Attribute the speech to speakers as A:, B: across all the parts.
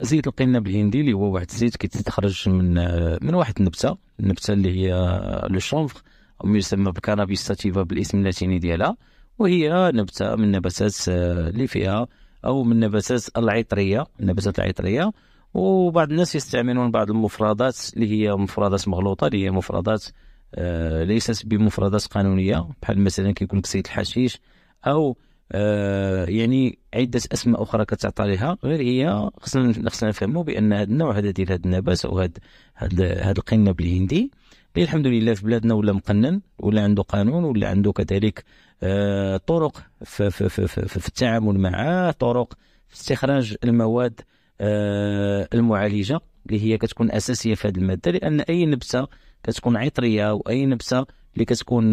A: زيت القنب الهندي اللي هو واحد الزيت كيتخرج من من واحد النبته النبته اللي هي لو شونفر او يسمى بالكانابيس ساتيفا بالاسم اللاتيني ديالها وهي نبته من النباتات آه، اللي فيها او من النباتات العطريه النباتات العطريه وبعض الناس يستعملون بعض المفردات اللي هي مفردات مغلوطه اللي هي مفردات آه، ليست بمفردات قانونيه بحال مثلا كيكون كسيد الحشيش او آه، يعني عده اسماء اخرى كتعطى لها غير هي خصنا خصنا نفهموا بان هذا النوع هذا ديال هذا النبات او هذا هذا القنب الهندي اللي الحمد لله في بلادنا ولا مقنن ولا عنده قانون ولا عنده كذلك آه، طرق في, في, في, في, في التعامل معه طرق في استخراج المواد آه، المعالجه اللي هي كتكون اساسيه في هذه الماده لان اي نبته كتكون عطريه واي نبته اللي كتكون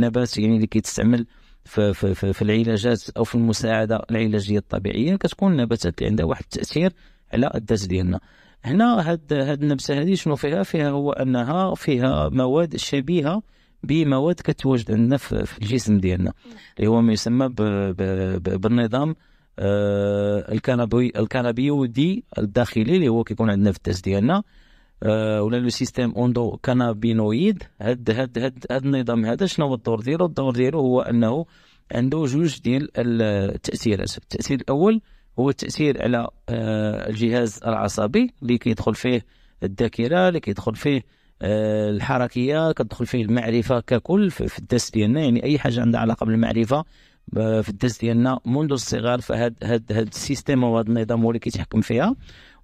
A: نبات يعني اللي كيتستعمل في, في, في, في العلاجات او في المساعده العلاجيه الطبيعيه كتكون النباتات اللي عندها واحد التاثير على الدرس ديالنا هنا هاد هاد النبسه هذه شنو فيها فيها هو انها فيها مواد شبيهه بمواد كتواجد عندنا في الجسم ديالنا اللي هو ما يسمى بـ بـ بـ بالنظام آه الكنبي الكنبيودي الداخلي اللي هو كيكون عندنا في الدرس ديالنا آه، ولا لو سيستيم اوندو كانابينويد هاد هاد هاد هاد النظام هذا شنو هو الدور ديالو الدور ديالو هو انه عنده جوج ديال التاثيرات التاثير الاول هو التاثير على آه، الجهاز العصبي اللي كيدخل فيه الذاكره اللي كيدخل فيه آه، الحركيه كتدخل فيه المعرفه ككل في الدرس ديالنا يعني اي حاجه عندها علاقه بالمعرفه في الدرس ديالنا منذ الصغر فهاد هاد هاد السيستيم وهذا النظام هو اللي كيتحكم فيها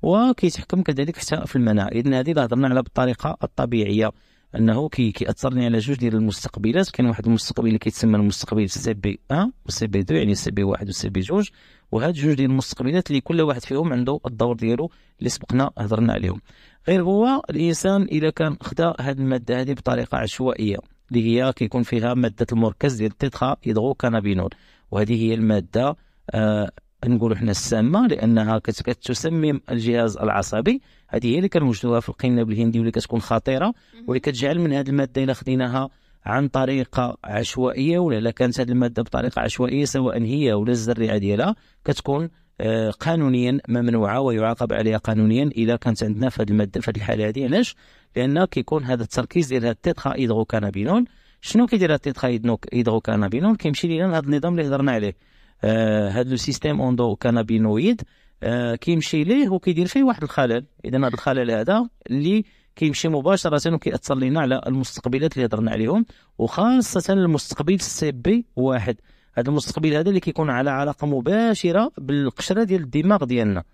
A: وكيتحكم كذلك حتى في المناعه اذا هذه اللي هضرنا على بالطريقه الطبيعيه انه كي كيأثرني على جوج ديال المستقبلات كاين واحد المستقبل اللي كيتسمى المستقبل سي بي 1 وسي بي 2 يعني سي بي 1 وسي بي 2 وهاد جوج ديال المستقبلات اللي كل واحد فيهم عنده الدور ديالو اللي سبقنا هضرنا عليهم غير هو الانسان الا كان خدا هاد الماده هذه بطريقه عشوائيه اللي هي كيكون فيها ماده المركز ديال التيترا هيدروكانابينول وهذه هي الماده آه نقولوا حنا السامه لانها كتسمم الجهاز العصبي هذه هي اللي كنوجدوها في القنب الهندي واللي كتكون خطيره واللي كتجعل من هذه الماده الا خديناها عن طريقه عشوائيه ولا كانت هذه الماده بطريقه عشوائيه سواء هي ولا الزريعه ديالها كتكون آه، قانونيا ممنوعه ويعاقب عليها قانونيا اذا كانت عندنا في هذه الماده في الحاله هذه علاش؟ لان كيكون هذا التركيز ديال هذا التيترا كانابينول شنو كيدير هذا التيترا كانابينول كيمشي لينا لهذا النظام اللي هضرنا عليه هذا آه، لو سيستيم اوندو كانابينويد آه، كيمشي ليه وكيدير فيه واحد الخلل اذا هذا الخلل هذا اللي كيمشي مباشره وكياثر لنا على المستقبلات اللي هضرنا عليهم وخاصه المستقبل السي بي واحد هذا المستقبل هذا اللي كيكون على علاقه مباشره بالقشره ديال الدماغ ديالنا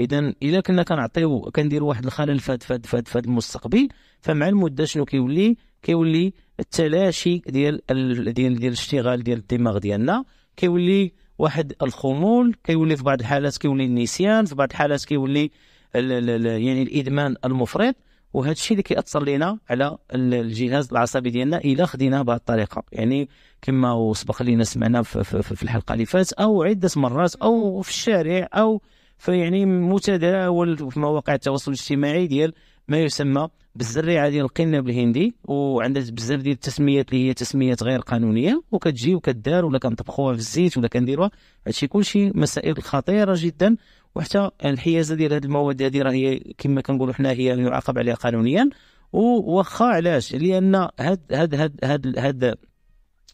A: اذا الا كنا كنعطيو كنديروا واحد الخلل فهاد فهاد فهاد فهاد المستقبل فمع المده شنو كيولي كيولي التلاشي ديال ديال ديال الاشتغال ديال الدماغ ديالنا كيولي واحد الخمول كيولي في بعض الحالات كيولي النسيان في بعض الحالات كيولي يعني الادمان المفرط وهذا الشيء اللي كيأثر لينا على الجهاز العصبي ديالنا الا خديناه بهذه الطريقه يعني كما سبق لينا سمعنا في, الحلقه اللي فاتت او عده مرات او في الشارع او في يعني متداول في مواقع التواصل الاجتماعي ديال ما يسمى بالزريعه ديال القنب الهندي وعندها بزاف ديال التسميات اللي هي تسميات غير قانونيه وكتجي وكدار ولا كنطبخوها في الزيت ولا كنديروها هادشي كلشي مسائل خطيره جدا وحتى الحيازه يعني ديال هذه المواد هذه راه هي كما كنقولوا حنا هي يعاقب عليها قانونيا وواخا علاش لان هاد هاد هاد هاد, هاد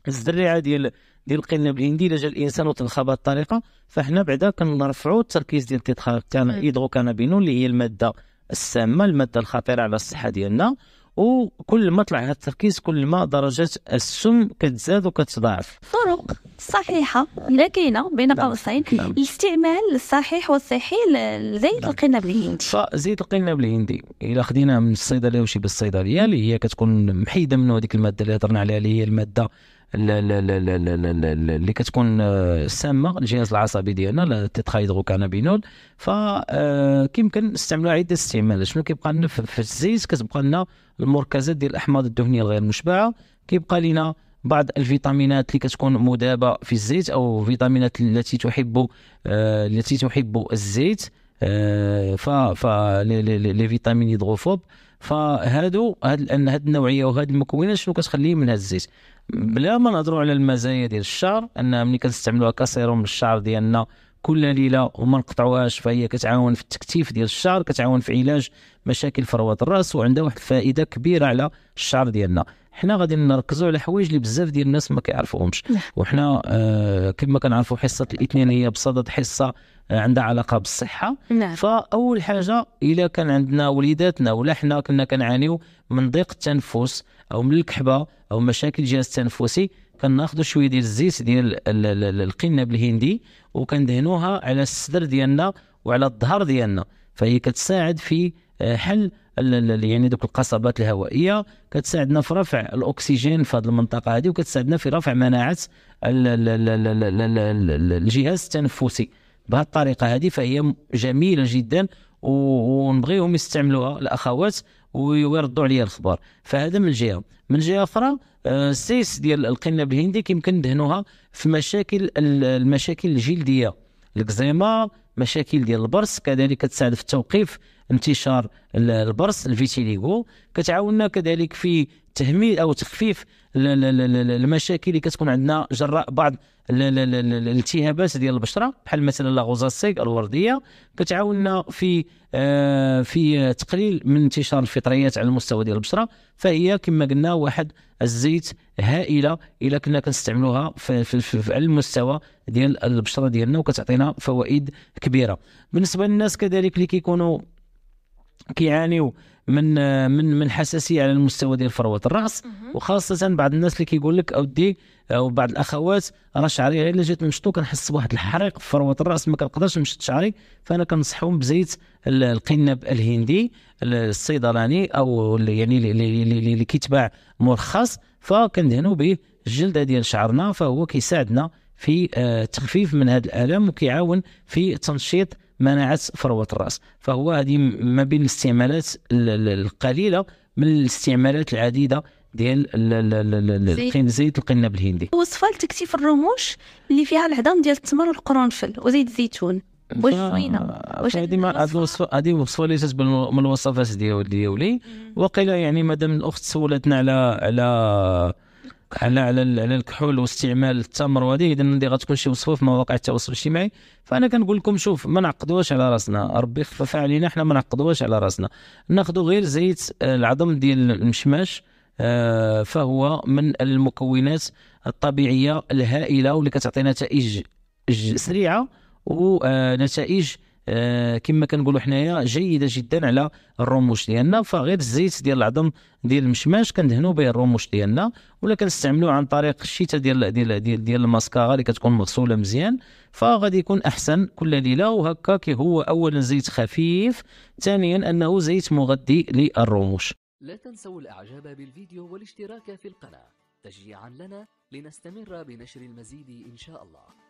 A: الزريعه ديال ديال القنب الهندي لجا الانسان وتنخاب الطريقه فحنا بعدا كنرفعوا التركيز ديال التدخل كان هيدروكانابينول اللي هي الماده السامه الماده الخطيره على الصحه ديالنا وكل ما طلع هذا التركيز كل ما درجات السم كتزاد وكتضاعف طرق صحيحه الا كاينه بين نعم، قوسين نعم. الاستعمال الصحيح والصحي لزيت نعم. القنب الهندي فزيت القنب الهندي الا خديناه من الصيدليه وشي بالصيدليه اللي هي كتكون محيده منه هذيك الماده اللي هضرنا عليها اللي هي الماده اللي كتكون آه، سامه الجهاز العصبي ديالنا ف فكيمكن آه، نستعملوها عده استعمالات شنو كيبقى لنا في الزيت كتبقى لنا المركزات ديال الاحماض الدهنيه الغير مشبعه كيبقى لنا بعض الفيتامينات اللي كتكون مذابه في الزيت او فيتامينات التي تحب آه، التي تحب الزيت آه، لي فيتامين هيدروفوب فهادو هاد هاد النوعيه وهاد المكونات شنو كتخليه من هاد الزيت بلا ما نهضروا على المزايا ديال الشعر ان ملي كنستعملوها كسيروم للشعر ديالنا كل ليله وما نقطعوهاش فهي كتعاون في التكتيف ديال الشعر كتعاون في علاج مشاكل فروه الراس وعندها واحد الفائده كبيره على الشعر ديالنا حنا غادي نركزوا على حوايج اللي بزاف ديال الناس ما كيعرفوهمش نعم. وحنا آه كما كنعرفوا حصه الاثنين هي بصدد حصه آه، عندها علاقه بالصحه نعم. فاول حاجه الا كان عندنا وليداتنا ولا حنا كنا كنعانيو من ضيق التنفس او من الكحبه او مشاكل الجهاز التنفسي كناخذوا شويه ديال الزيت ديال القنب الهندي وكندهنوها على الصدر ديالنا وعلى الظهر ديالنا فهي كتساعد في حل يعني دوك القصبات الهوائيه كتساعدنا في رفع الاكسجين في هذه المنطقه هذه وكتساعدنا في رفع مناعه الجهاز التنفسي بهذه الطريقه هذه فهي جميله جدا ونبغيهم يستعملوها الاخوات ويردوا عليا الاخبار فهذا من جهه من جهه اخرى السيس ديال القنب الهندي كيمكن دهنوها في مشاكل المشاكل الجلديه الكزيما مشاكل ديال البرص كذلك كتساعد في توقيف انتشار البرص الفيتيليغو كتعاوننا كذلك في تهميل او تخفيف المشاكل اللي كتكون عندنا جراء بعض الالتهابات ديال البشره بحال مثلا لاغوزاسيك الورديه كتعاوننا في آه في تقليل من انتشار الفطريات على المستوى ديال البشره فهي كما قلنا واحد الزيت هائله الا كنا كنستعملوها في, في, في, في المستوى ديال البشره ديالنا وكتعطينا فوائد كبيره بالنسبه للناس كذلك اللي كيكونوا كيعانيوا من من من حساسيه على المستوى ديال فروه الراس وخاصه بعض الناس اللي كيقول لك اودي او بعض الاخوات راه شعري الا جيت نمشطو كنحس بواحد الحريق في فروه الراس ما كنقدرش نمشط شعري فانا كنصحهم بزيت القنب الهندي الصيدلاني او يعني اللي كيتباع مرخص فكندهنوا به الجلده ديال شعرنا فهو كيساعدنا في آه، تخفيف من هذا الالم وكيعاون في تنشيط مناعه فروه الراس فهو هذه ما بين الاستعمالات القليله من الاستعمالات العديده ديال زيت القنب الهندي وصفه لتكثيف الرموش اللي فيها العظام ديال التمر والقرنفل وزيت الزيتون واش زوينه واش هذه وصفه هذه الوصفه هذه الوصفه اللي من الوصفات ديالي وقيل يعني مادام الاخت سولتنا على على على على على الكحول واستعمال التمر وهذه اذا اللي غتكون شي وصفه في مواقع التواصل الاجتماعي فانا كنقول لكم شوف ما نعقدوش على راسنا ربي خفف علينا حنا ما نعقدوش على راسنا ناخذ غير زيت آه، العظم ديال المشماش آه، فهو من المكونات الطبيعيه الهائله واللي كتعطي نتائج سريعه ونتائج آه، آه، كما كنقولوا حنايا جيده جدا على الرموش ديالنا فغير الزيت ديال العظم ديال المشماش كندهنوا به الرموش ديالنا ولا كنستعملوا عن طريق الشيته ديال ديال ديال, ديال الماسكارا اللي كتكون مغسوله مزيان فغادي يكون احسن كل ليله وهكا كي هو اولا زيت خفيف ثانيا انه زيت مغذي للرموش لا تنسوا الاعجاب بالفيديو والاشتراك في القناه تشجيعا لنا لنستمر بنشر المزيد ان شاء الله